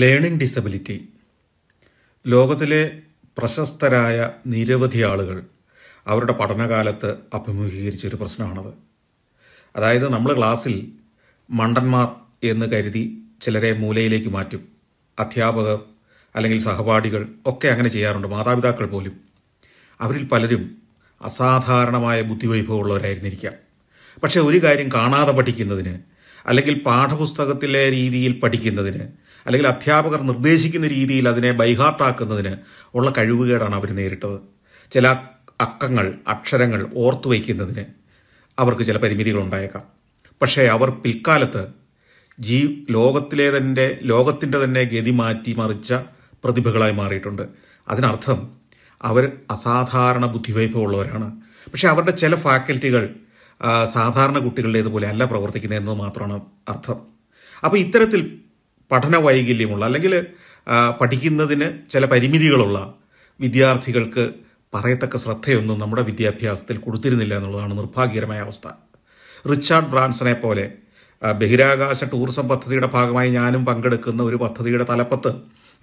learning disability ലോകത്തിലെ പ്രശസ്തരായ നിരവധി ആളുകൾ അവരുടെ പഠനകാലത്ത് അഭിമുഖീകരിച്ചൊരു പ്രശ്നമാണത് അതായത് നമ്മൾ ക്ലാസ്സിൽ മണ്ടന്മാർ എന്ന് കരുതി ചിലരെ മൂലയിലേക്ക് മാറ്റും അധ്യാപകർ അല്ലെങ്കിൽ സഹപാഠികൾ ഒക്കെ അങ്ങനെ ചെയ്യാറുണ്ട് മാതാപിതാക്കൾ പോലും അവരിൽ പലരും അസാധാരണമായ ബുദ്ധിവൈഭവമുള്ളവരായിരുന്നിരിക്കാം പക്ഷേ ഒരു കാര്യം കാണാതെ പഠിക്കുന്നതിന് അല്ലെങ്കിൽ പാഠപുസ്തകത്തിലെ രീതിയിൽ പഠിക്കുന്നതിന് അല്ലെങ്കിൽ അധ്യാപകർ നിർദ്ദേശിക്കുന്ന രീതിയിൽ അതിനെ ബൈഹാർട്ടാക്കുന്നതിന് ഉള്ള കഴിവുകേടാണ് അവർ നേരിട്ടത് ചില അക്കങ്ങൾ അക്ഷരങ്ങൾ ഓർത്തു വയ്ക്കുന്നതിന് അവർക്ക് ചില പരിമിതികൾ ഉണ്ടായേക്കാം പക്ഷേ അവർ പിൽക്കാലത്ത് ജീ ലോകത്തിലെ തന്നെ ലോകത്തിൻ്റെ തന്നെ ഗതി മാറ്റി മറിച്ച പ്രതിഭകളായി മാറിയിട്ടുണ്ട് അതിനർത്ഥം അവർ അസാധാരണ ബുദ്ധിവൈഭവമുള്ളവരാണ് പക്ഷേ അവരുടെ ചില ഫാക്കൽറ്റികൾ സാധാരണ കുട്ടികളുടേതുപോലെ അല്ല പ്രവർത്തിക്കുന്നതെന്ന് മാത്രമാണ് അർത്ഥം അപ്പോൾ ഇത്തരത്തിൽ പഠന വൈകല്യമുള്ള അല്ലെങ്കിൽ പഠിക്കുന്നതിന് ചില പരിമിതികളുള്ള വിദ്യാർത്ഥികൾക്ക് പറയത്തക്ക ശ്രദ്ധയൊന്നും നമ്മുടെ വിദ്യാഭ്യാസത്തിൽ കൊടുത്തിരുന്നില്ല എന്നുള്ളതാണ് നിർഭാഗ്യകരമായ അവസ്ഥ റിച്ചാർഡ് ബ്രാൻസനെ പോലെ ബഹിരാകാശ ടൂറിസം പദ്ധതിയുടെ ഭാഗമായി ഞാനും പങ്കെടുക്കുന്ന ഒരു പദ്ധതിയുടെ തലപ്പത്ത്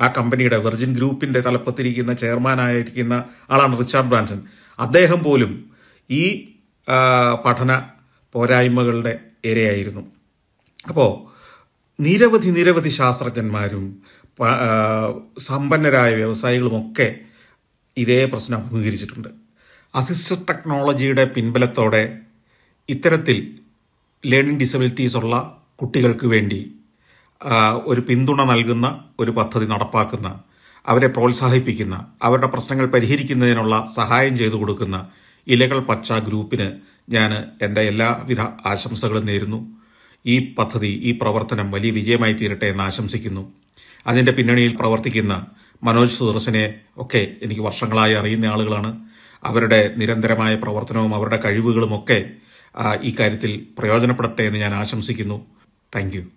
ആ കമ്പനിയുടെ വെർജിൻ ഗ്രൂപ്പിൻ്റെ തലപ്പത്തിരിക്കുന്ന ചെയർമാനായിരിക്കുന്ന ആളാണ് റിച്ചാർഡ് ബ്രാൻസൺ അദ്ദേഹം പോലും ഈ പഠന പോരായ്മകളുടെ ഇരയായിരുന്നു അപ്പോൾ നിരവധി നിരവധി ശാസ്ത്രജ്ഞന്മാരും സമ്പന്നരായ വ്യവസായികളുമൊക്കെ ഇതേ പ്രശ്നം അഭിമുഖീകരിച്ചിട്ടുണ്ട് അസിസ്റ്റഡ് ടെക്നോളജിയുടെ പിൻബലത്തോടെ ഇത്തരത്തിൽ ലേണിംഗ് ഡിസബിലിറ്റീസ് ഉള്ള കുട്ടികൾക്ക് വേണ്ടി ഒരു പിന്തുണ നൽകുന്ന ഒരു പദ്ധതി നടപ്പാക്കുന്ന അവരെ പ്രോത്സാഹിപ്പിക്കുന്ന അവരുടെ പ്രശ്നങ്ങൾ പരിഹരിക്കുന്നതിനുള്ള സഹായം ചെയ്തു കൊടുക്കുന്ന ഇലകൾ പച്ച ഗ്രൂപ്പിന് ഞാൻ എൻ്റെ എല്ലാവിധ ആശംസകളും നേരുന്നു ഈ പദ്ധതി ഈ പ്രവർത്തനം വലിയ വിജയമായി തീരട്ടെ എന്ന് ആശംസിക്കുന്നു അതിൻ്റെ പിന്നണിയിൽ പ്രവർത്തിക്കുന്ന മനോജ് സുദർശനെ ഒക്കെ എനിക്ക് വർഷങ്ങളായി അറിയുന്ന ആളുകളാണ് അവരുടെ നിരന്തരമായ പ്രവർത്തനവും അവരുടെ കഴിവുകളുമൊക്കെ ഈ കാര്യത്തിൽ പ്രയോജനപ്പെടട്ടെ എന്ന് ഞാൻ ആശംസിക്കുന്നു താങ്ക്